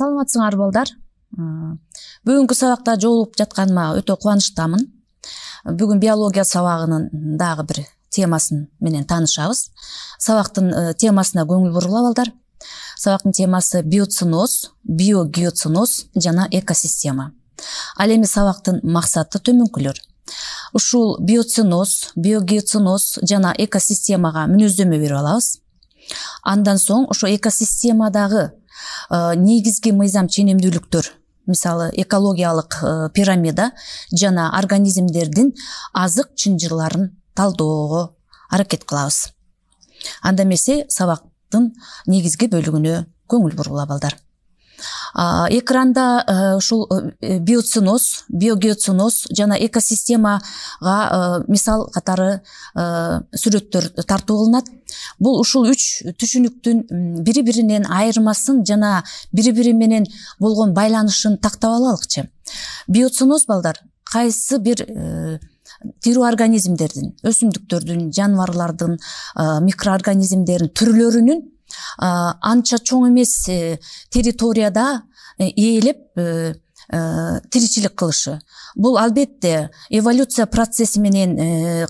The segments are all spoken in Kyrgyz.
саламатсыңарбы балдар э, бүгүнкү сабақта жолугуп жатқаныма өтө кубанычтамын бүгүн биология сабагынын дағы бір темасын менен танышабыз сабактын э, темасына көңүл бурула балдар сабактын темасы биоциноз биогиоциноз жана экосистема ал эми сабактын максаты төмөнкүлөр ушул биоциноз биогиоциноз жана экосистемага мүнөздөмө берип алабыз андан соң ошо экосистемадагы Э, негизги мыйзам ченемдүүлүктөр мисалы экологиялык э, пирамида жана организмдердин азык чынжырларын талдоого аракет кылабыз анда эмесе сабактын негизги бөлүгүнө көңүл бургула балдар экранда э, ушул э, э, биоциноз биогеоциноз жана экосистемага мисал катары сүрөттөр тартуу кылынат бул ушул үч түшүнүктүн бири биринен айырмасын жана бири бири менен болгон байланышын тактап алалыкчы биоциноз балдар кайсы бир тирүү организмдердин өсүмдүктөрдүн жаныбарлардын микроорганизмдердин түрлөрүнүн анча чоң эмес э, территорияда э, ээлеп э, тиричилик кылышы бул албетте эволюция процесси менен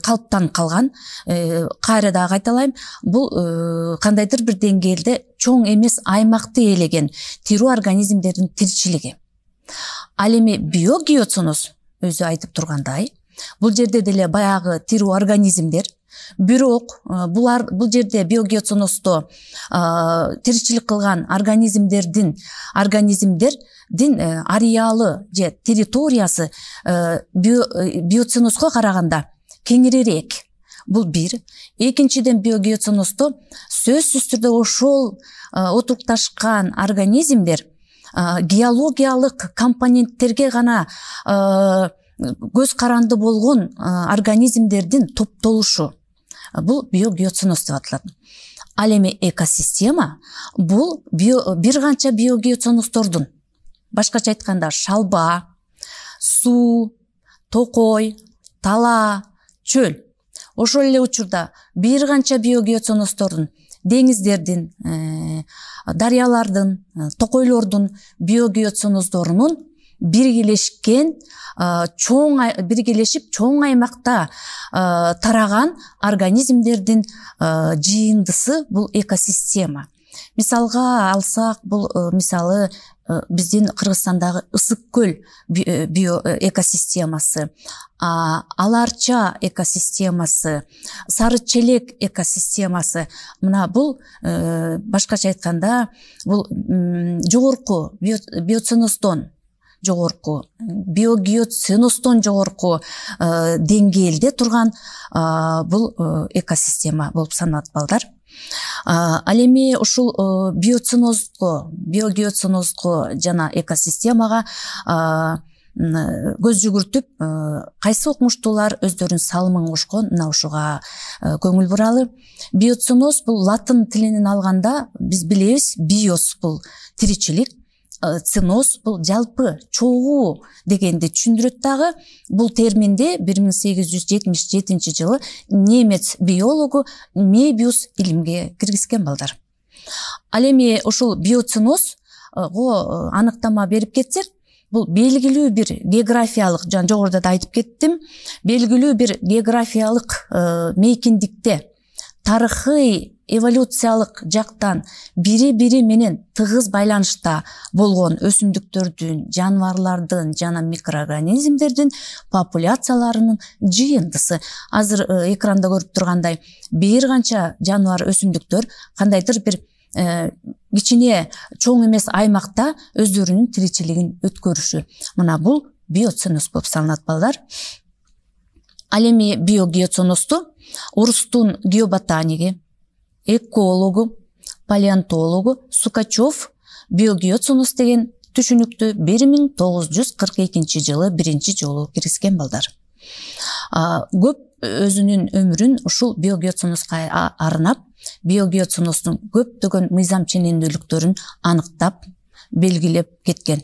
калыптанып калган кайра дагы кайталайм бул кандайдыр бир деңгээлде чоң эмес аймакты ээлеген тирүү организмдердин тиричилиги ал эми биогиоценоз өзү айтып тургандай бұл жерде деле баягы тирүү организмдер бирок э, булар бул жерде биогеоценозду э, тиричилик кылган организмдердин организмдердин э, ареалы же территориясы биоценозго караганда кеңирирээк бул бир экинчиден биогеоценозду сөзсүз түрдө ошол отурукташкан организмдер геологиялык компоненттерге гана көз каранды болгон организмдердин топтолушу бул биогеоценоз деп аталат ал эми экосистема бул био, бир канча биогеоценоздордун башкача айтканда шалба суу токой талаа чөл ошол эле учурда бир канча биогеоценоздордун деңиздердин э, дарыялардын э, токойлордун биогеоценоздорунун биргелешкен чоң биргелешип чоң аймакта тараган организмдердин жыйындысы бул экосистема мисалга алсак бул э, мисалы э, биздин кыргызстандагы ысык көл э, био экосистемасы аларча экосистемасы сары челек экосистемасы мына бул башкача айтканда бул жогорку биоценостон жогорку биогиоценоздон жогорку э, деңгээлде турган бул э, экосистема болуп саналат балдар ал эми ушул э, биоценозго биогеоценозго жана экосистемага көз жүгүртүп кайсы окумуштуулар өздөрүнүн салымын кошкон мына ушуга көңүл буралы биоценоз бул латын тилинен алганда биз билебиз биоз бул тиричилик Э, ценоз бул жалпы чогуу дегенди түшүндүрөт дагы бул терминди бир миң сегиз жүз жетимиш жетинчи жылы немец биологу мебиус илимге киргизген балдар ал эми ушул биоценозго э, э, аныктама берип кетсек бул белгилүү бир географиялык жана жогоруда да айтып кеттим белгилүү бир географиялык мейкиндикте тарыхый эволюциялык жактан бири бири менен тыгыз байланышта болгон өсүмдүктөрдүн жаныбарлардын жана микроорганизмдердин популяцияларынын жыйындысы азыр э, экранда көрүп тургандай бир канча жаныбар өсүмдүктөр кандайдыр бир э, кичине чоң эмес аймакта өздөрүнүн тиричилигин өткөрүшү мына бул биоценос болуп саналат балдар ал эми биогиоценосту орустун геоботаниги экологу палеонтологу сукачев биогеоцинус деген түшүнүктү бир миң тогуз жүз кырк экинчи жылы биринчи жолу киргизген балдар көп өзүнүн өмүрүн ушул арынап, арнап биогеоцунустун көптөгөн мыйзам ченемдүүлүктөрүн аныктап белгилеп кеткен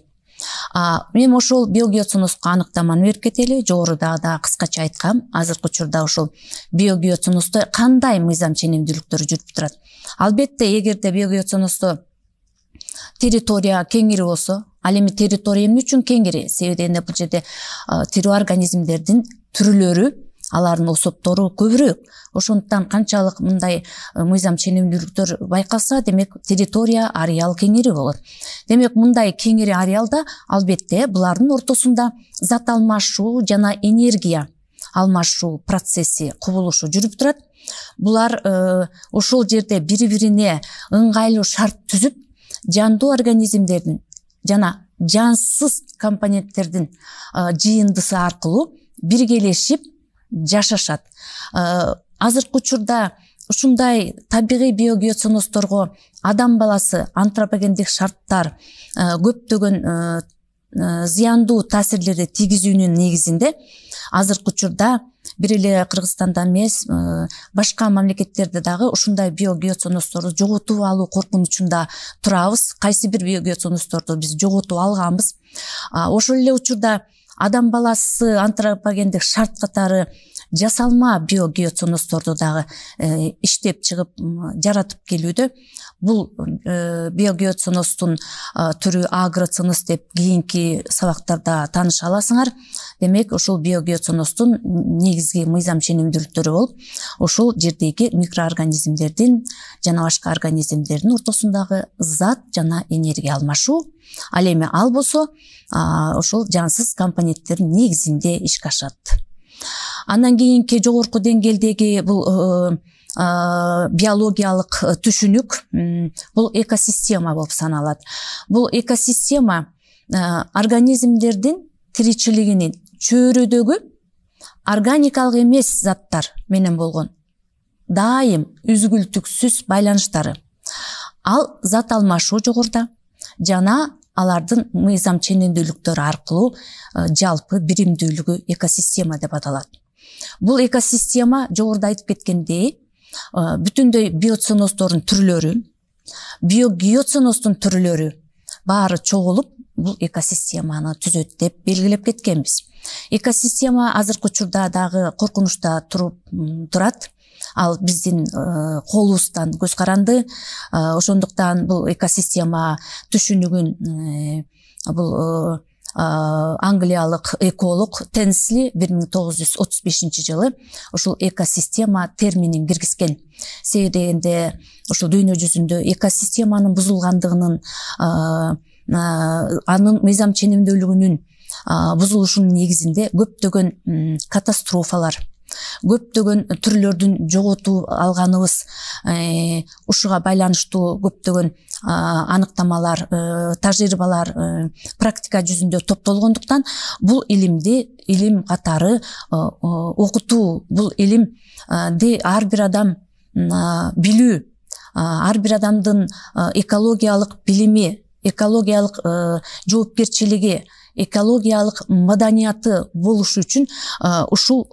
мэми ошол биогеоценозго аныктаманы берип кетели жогоруда даг кыскача айткам азыркы учурда ошол биогеоценоздо кандай мыйзам ченемдүүлүктөр жүрүп турат албетте эгерде биогеоценоздо территория кеңири болсо ал эми территория эмне үчүн кеңири себеби дегенде бул жерде тирүү организмдердин түрлөрү алардын особтору көбүрөөк ошондуктан канчалык мындай э, мыйзам ченемдүүлүктөр байкалса демек территория ареал кеңири болот демек мындай кеңири ареалда албетте булардын ортосунда зат алмашуу жана энергия алмашуу процесси кубулушу жүрүп турат булар э, ошол жерде бири бирине ыңгайлуу шарт түзүп жандуу организмдердин жана жансыз компоненттердин э, жыйындысы аркылуу биргелешип жашашат азыркы учурда ушундай табигый биогиоценоздорго адам баласы антропогендик шарттар көптөгөн зыяндуу таасирлерди тийгизүүнүн негизинде азыркы учурда бир эле кыргызстанда эмес башка мамлекеттерде дагы ушундай биогиоценоздорду жоготуп алуу коркунучунда турабыз кайсы бир биогиоценоздорду биз жоготуп алганбыз ошол эле учурда адам баласы антропогендик шарт катары жасалма биогеоценоздорду дагы э, иштеп чыгып жаратып келүүдө бул э, биогеоценоздун э, түрү агроценоз деп кийинки сабактарда тааныша аласыңар демек ушул биогеоценоздун негизги мыйзам ченемдүүлүк болуп ушул жердеги микроорганизмдердин жана башка организмдердин ортосундагы зат жана энергия алмашуу ал эми ал болсо ошол жансыз компоненттердин негизинде ишке ашат андан кийинки жогорку деңгээлдеги бул э, биологиялык э, түшүнүк бул экосистема болуп саналат бул экосистема э, организмдердин тиричилигинин чөйрөдөгү органикалык эмес заттар менен болгон дайым үзгүлтүксүз байланыштары ал зат алмашуу жогоруда жана алардын мыйзам ченемдүүлүктөрү аркылуу э, жалпы биримдүүлүгү экосистема деп аталат бул экосистема жогоруда айтып кеткендей э, бүтүндөй биоценоздордун түрлөрү биогеоценоздун түрлөрү баары чогулуп бул экосистеманы түзөт деп белгилеп кеткенбиз экосистема азыркы учурда дагы коркунучта туруп турат ал биздин э, колубуздан көз каранды э, ошондуктан бул экосистема түшүнүгүн э, бул англиялык эколог тенсли бир миң тогуз жүз отуз бешинчи жылы ушул экосистема терминин киргизген себеби дегенде ушул дүйнө жүзүндө эко системанын бузулгандыгынын анын мыйзам ченемдүүлүгүнүн бузулушунун негизинде көптөгөн катастрофалар көптөгөн түрлөрдүн жоготуп алганыбыз э, ушуга байланыштуу көптөгөн аныктамалар э, тажрыйбалар э, практика жүзүндө топтолгондуктан бул илимди илим катары окутуу бул илимди ар бир адам билүү ар бир адамдын экологиялык билими экологиялык жоопкерчилиги экологиялык маданияты болушу үчүн ушул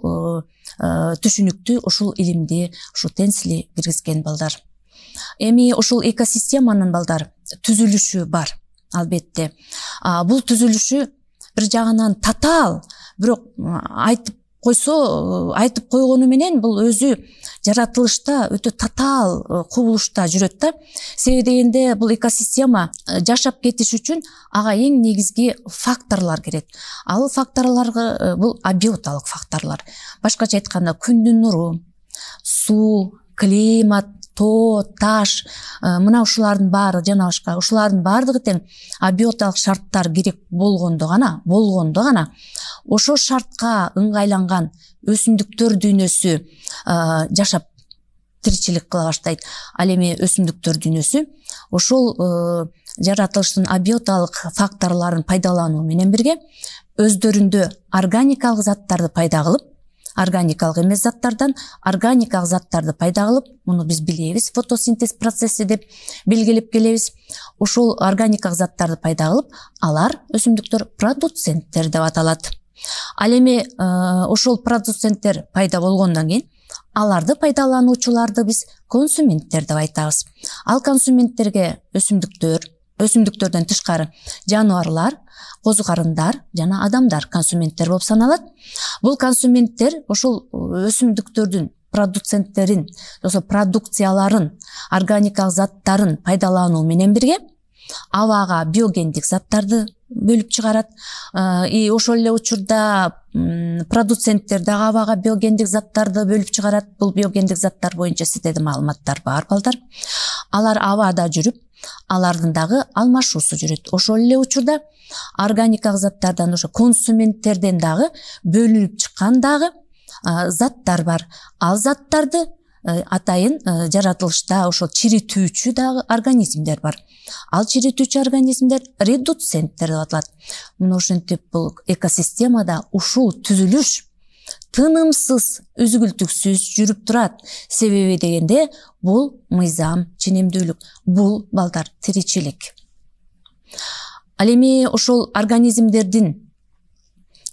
Э, түшүнүктү ушул илимди ушу тенсли киргизген балдар эми ушул экосистеманын балдар түзүлүшү бар албетте бул түзүлүшү бир жагынан татаал бирок айтып койсо айтып койгону менен бул өзү жаратылышта өтө татаал э, кубулушта жүрөт да себеби дегенде бул экосистема э, жашап кетиш үчүн ага эң негизги факторлор кирет ал факторлор э, бул абиоталык факторлор башкача айтканда күндүн нуру суу климат тоо таш э, мына ушулардын баары жана башка ушулардын баардыгы тең обиоталык шарттар керек болгондо гана болгондо гана ошо шартка ыңгайланган өсүмдүктөр дүйнөсү э, жашап тиричилик кыла баштайт ал эми өсүмдүктөр дүйнөсү ошол э, жаратылыштын обиоталык факторлорун пайдалануу менен бирге өздөрүндө органикалык заттарды пайда кылып органикалык эмес заттардан органикалык заттарды пайда кылып муну биз билебиз фотосинтез процесси деп белгилеп келебиз ошол органикалык заттарды пайда кылып алар өсүмдүктөр продуценттер деп аталат ал эми э, ошол продуценттер пайда болгондон кийин аларды пайдалануучуларды биз консументтер деп айтабыз ал консументтерге өсүмдүктөр өсүмдүктөрдөн тышкары жаныбарлар козу карындар жана адамдар консументтер болуп саналат бул консументтер ошул өсүмдүктөрдүн продуценттерин бс продукцияларын органикалык заттарын пайдалануу менен бирге абага биогендик заттарды бөлүп чыгарат э, и ошол эле учурда продуценттер дагы абага биогендик заттарды бөлүп чыгарат бул биогендик заттар боюнча сиздерде маалыматтар бар балдар алар абада жүрүп алардын дагы алмашуусу жүрөт ошол эле учурда органикалык заттардан ошо конументтерден дагы бөлүнүп чыккан дагы заттар бар ал заттарды э, атайын э, жаратылышта ошол чиритүүчү дагы организмдер бар ал чиритүүчү организмдер редукценттер деп аталат мына ошентип бул экосистемада ушул түзүлүш тынымсыз үзгүлтүксүз жүрүп турат себеби дегенде бул мыйзам ченемдүүлүк бул балдар тиричилик ал эми ошол организмдердин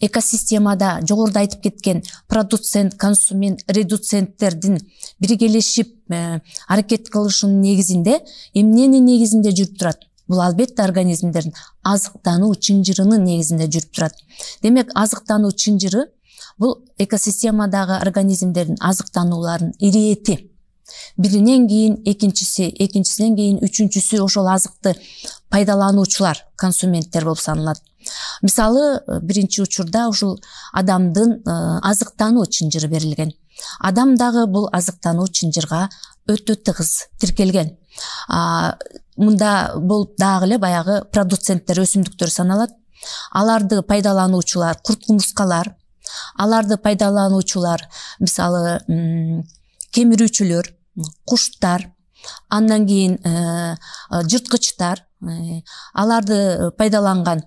экосистемада жогоруда айтып кеткен продуцент консумент редуценттердин биргелешип э, аракет кылышынын негизинде эмненин негизинде жүрүп турат бул албетте организмдердин азыктануу чынжырынын негизинде жүрүп турат демек азыктануу чынжыры бул экосистемадагы организмдердин азыктанууларынын ирээти биринен кийин экинчиси экинчисинен кийин үчүнчүсү ошол азыкты пайдалануучулар консументтер болуп саналат мисалы э, биринчи учурда ушул адамдын э, азыктануу чынжыры берилген адам дагы бул азыктануу чынжырга өтө тыгыз тиркелген мында болу дагы эле баягы продуценттер өсүмдүктөр саналат аларды пайдалануучулар курт кумурскалар аларды пайдалануучулар мисалы кемирүүчүлөр куштар андан кийин э, э, жырткычтар э, аларды пайдаланган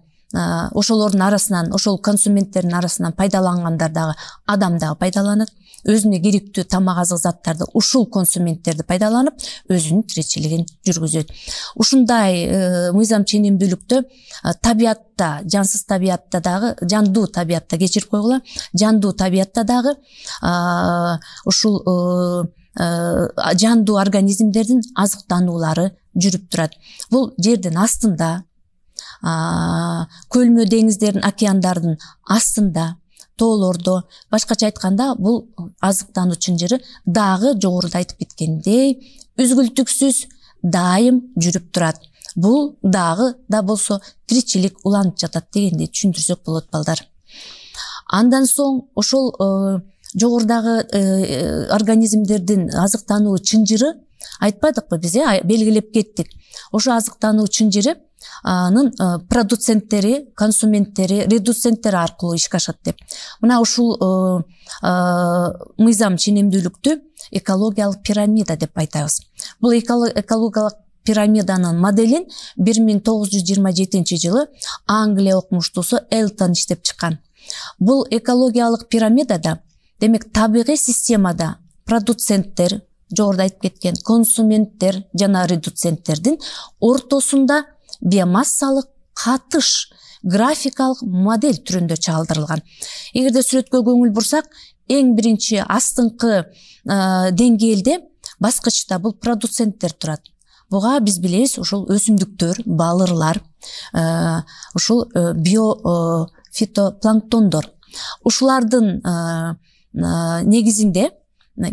ошолордун арасынан ошол консументтердин арасынан пайдалангандар дагы адам дагы пайдаланат өзіне керекті тамақ азық заттарды ушул консументтерді пайдаланып өзүнүн тиричилигин жүргүзөт ушундай э, мыйзам ченемдүүлүктө э, табиятта жансыз табиятта дагы жандуу табиятта кечирип койгула жандуу табиятта дагы ушул э, жандуу организмдердин азыктануулары жүрүп турат бул жердин астында көлмө деңиздердин океандардын астында тоолордо башкача айтканда бул азыктануу жери дагы жогоруда айтып кеткендей үзгүлтүксүз дайым жүрүп турат бул дагы да болсо тиричилик уланып жатат дегенди түшүндүрсөк болот балдар андан соң ошол э, жогорудагы э, э, организмдердин азыктануу чынжыры айтпадыкпы биз э белгилеп кеттик ошо азыктануу чынжырынын э, продуценттерредуенттер аркылуу ишке ашат деп мына ушул э, э, мыйзам ченемдүүлүктү экологиялык пирамида деп айтабыз бул экологиялык пирамиданын моделин бир миң тогуз жүз жыйырма жетинчи жылы англия окумуштуусу элтон иштеп чыккан бул экологиялык пирамидада демек табигый системада продуценттер жогоруда айтып кеткен консументтер жана редуценттердин ортосунда биомассалык катыш графикалык модель түрүндө чагылдырылган эгерде сүрөткө көңүл бурсак эң биринчи астыңкы деңгээлде баскычта бул продуценттер турат буга биз билебиз ушул өсүмдүктөр балырлар ушул э, био э, фитопланктондор ушулардын негизинде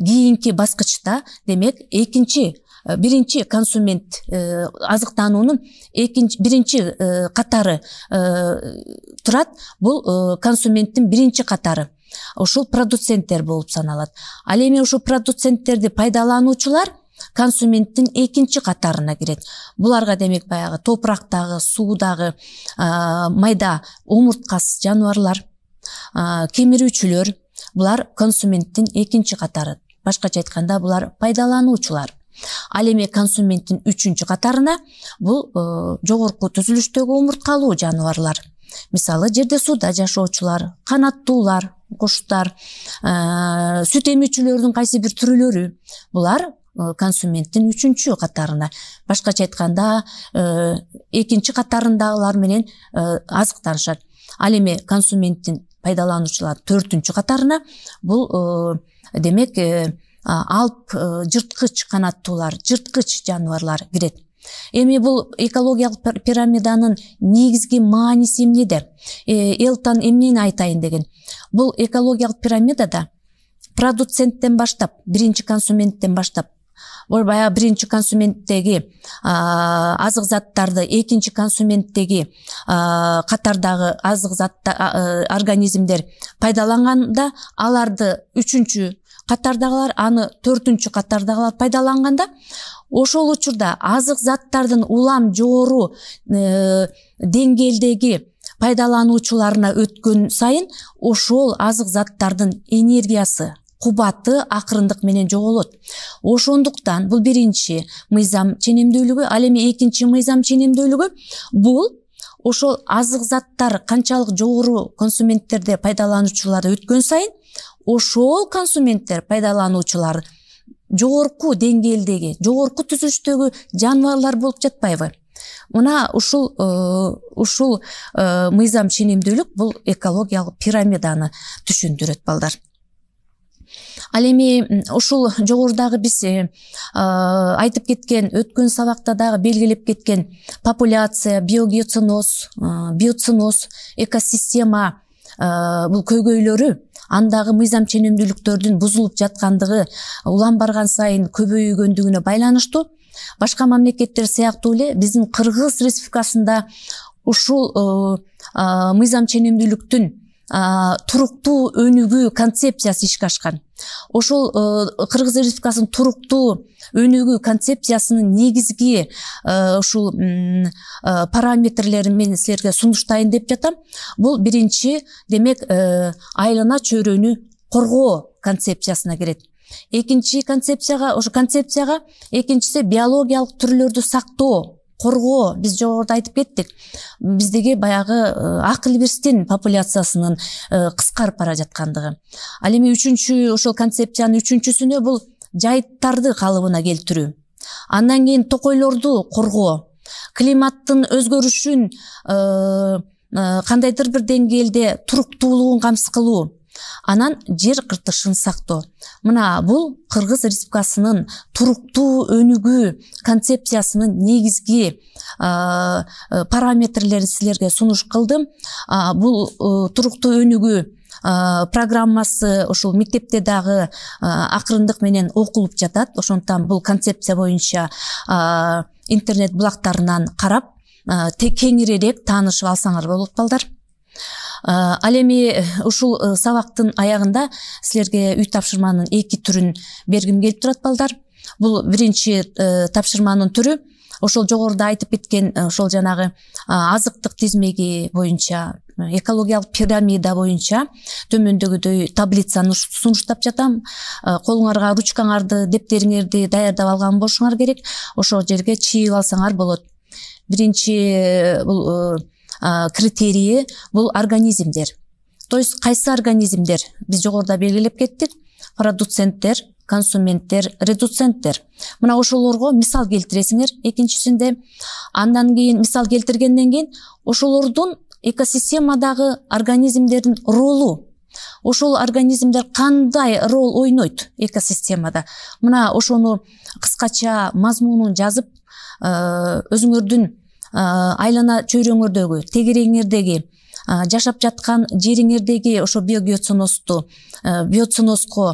кийинки баскычта демек экинчи биринчи консумент азыктануунун экинчи биринчи катары турат бул консументтин биринчи катары ушул продуценттер болуп саналат ал эми ушул продуценттерди пайдалануучулар консументтин экинчи катарына кирет буларга демек баягы топурактагы суудагы майда омурткасыз жаныбарлар кемирүүчүлөр булар консументтин экинчи катары башкача айтканда булар пайдалануучулар ал эми консументтин үчүнчү катарына бул э, жогорку түзүлүштөгү омурткалуу жаныбарлар мисалы жерде сууда жашоочулар канаттуулар куштар э, сүт эмүүчүлөрдүн кайсы бир түрлөрү булар э, консументтин үчүнчү катарына башкача айтканда экинчи катарындагылар менен азыктанышат ал эми консументтин пайдалануучулар төртүнчү катарына бул э, демек э, алп э, жырткыч канаттуулар жырткыч жаныбарлар кирет эми бул экологиялык пирамиданын негизги мааниси эмнеде элтон эмнени айтайын деген бул экологиялык пирамидада продуценттен баштап биринчи консументтен баштап бул баягы биринчи консументтеги азык заттарды экинчи консументтеги катардагы азык затта э, организмдер пайдаланганда аларды үчүнчү катардагылар аны төртүнчү катардагылар пайдаланганда ошол учурда азык заттардын улам жогору э, деңгээлдеги пайдалануучуларына өткөн сайын ошол азык заттардын энергиясы кубаты акырындык менен жоголот ошондуктан бул биринчи мыйзам ченемдүүлүгү ал эми экинчи мыйзам ченемдүүлүгү бул ошол азык заттар канчалык жогору консументтерде пайдалануучулар өткөн сайын ошол консументтер пайдалануучулар жогорку деңгээлдеги жогорку түзүлүштөгү жаныбарлар болуп жатпайбы мына ушул э, ушул э, мыйзам ченемдүүлүк бул экологиялык пирамиданы түшүндүрөт балдар ал эми ушул жогорудагы биз э, айтып кеткен өткөн сабакта дагы белгилеп кеткен популяция биогеоценоз биоценоз экосистема бул көйгөйлөрү андагы мыйзам ченемдүүлүктөрдүн бузулуп жаткандыгы улам барган сайын көбөйгөндүгүнө байланыштуу башка мамлекеттер сыяктуу эле биздин кыргыз республикасында ушул мыйзам ченемдүүлүктүн туруктуу өнүгүү концепциясы ишке ашкан ошол э, кыргыз республикасынын туруктуу өнүгүү концепциясынын негизги э, ушул э, параметрлерин мен силерге сунуштайын деп жатам бул биринчи демек айлана чөйрөнү коргоо концепциясына кирет экинчи концепцияга ошо концепцияга экинчиси биологиялык түрлөрдү сактоо коргоо биз жогоруда айтып кеттик биздеги баягы э, ак илбирстин популяциясынын э, кыскарып бара жаткандыгы ал эми үчүнчү ошол концепциянын үчүнчүсүнө бул жайыттарды калыбына келтирүү андан кийин токойлорду коргоо климаттын өзгөрүшүн э, кандайдыр бир деңгээлде туруктуулугун камсыз кылуу анан жер кыртышын сактоо мына бул кыргыз республикасынын туруктуу өнүгүү концепциясынын негизги э, параметрлерин силерге сунуш кылдым бул э, туруктуу өнүгүү программасы ушул мектепте дагы акырындык менен окулуп жатат ошондуктан бул концепция боюнча интернет булактарынан карап кеңирирээк таанышып алсаңар болот балдар ал эми э, ушул э, сабактын аягында силерге үй тапшырманын эки түрүн бергим келип турат балдар бул биринчи э, тапшырманын түрү ошол жогоруда айтып кеткен ошол жанагы азыктык тизмеги боюнча экологиялык пирамида боюнча төмөндөгүдөй таблицаны сунуштап жатам колуңарга ручкаңарды дептериңерди даярдап алган болушуңар керек ошол жерге чыйып алсаңар болот биринчи бул критерийи бул организмдер то есть кайсы организмдер биз жогоруда белгилеп кеттик продуценттер консументтер редуценттер мына ошолорго мисал келтиресиңер экинчисинде андан кийин мисал келтиргенден кийин ошолордун экосистемадагы организмдердин ролу ошол организмдер кандай роль ойнойт экосистемада мына ошону кыскача мазмунун жазып өзүңөрдүн айлана чөйрөңөрдөгү тегерегиңердеги жашап жаткан жериңердеги ошо биогиоценозду биоценозго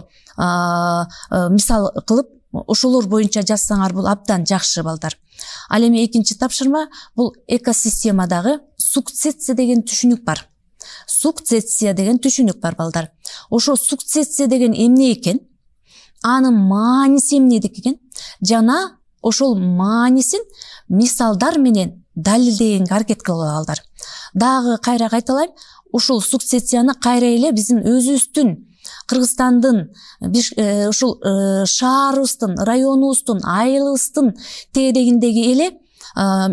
мисал кылып ошолор боюнча жазсаңар бул абдан жакшы балдар ал эми экинчи тапшырма бул экосистемадагы сукцессия деген түшүнүк бар сукцессия деген түшүнүк бар балдар ошо сукцессия деген эмне экен анын мааниси эмнедики экен жана ошол маанисин мисалдар менен далилдегенге аракет кылгыла дагы кайра кайталайм ушул сукцессияны кайра эле биздин өзүбүздүн кыргызстандын э, ушул э, шаарыбыздын районубуздун айылыбыздын тегерегиндеги эле э,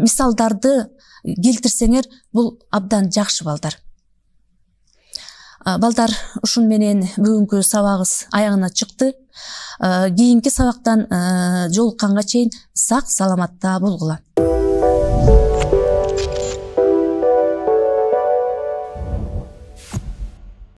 мисалдарды келтирсеңер бул абдан жакшы балдар балдар ушуну менен бүгүнкү сабагыбыз аягына чыкты кийинки сабактан жолукканга чейин сак саламатта болгула